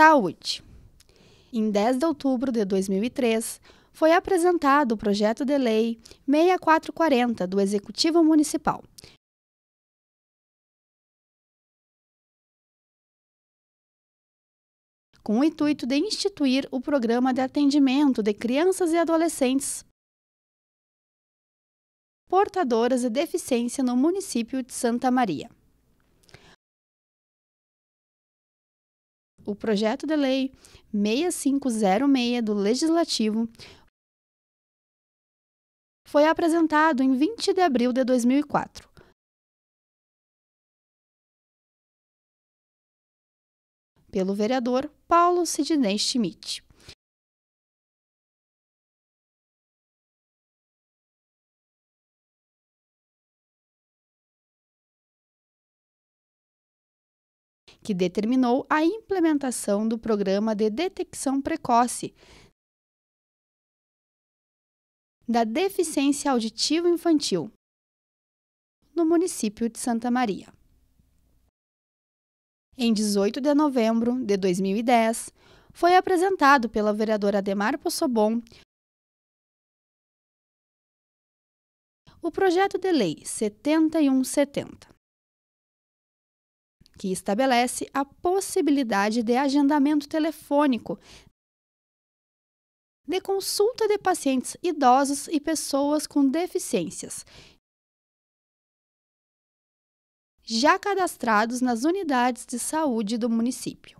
Saúde. Em 10 de outubro de 2003, foi apresentado o projeto de lei 6440 do Executivo Municipal, com o intuito de instituir o programa de atendimento de crianças e adolescentes portadoras de deficiência no município de Santa Maria. o projeto de lei 6506 do Legislativo foi apresentado em 20 de abril de 2004. Pelo vereador Paulo Sidney Schmidt. que determinou a implementação do Programa de Detecção Precoce da Deficiência Auditiva Infantil no município de Santa Maria. Em 18 de novembro de 2010, foi apresentado pela vereadora Ademar Possobon o projeto de lei 7170 que estabelece a possibilidade de agendamento telefônico, de consulta de pacientes idosos e pessoas com deficiências, já cadastrados nas unidades de saúde do município.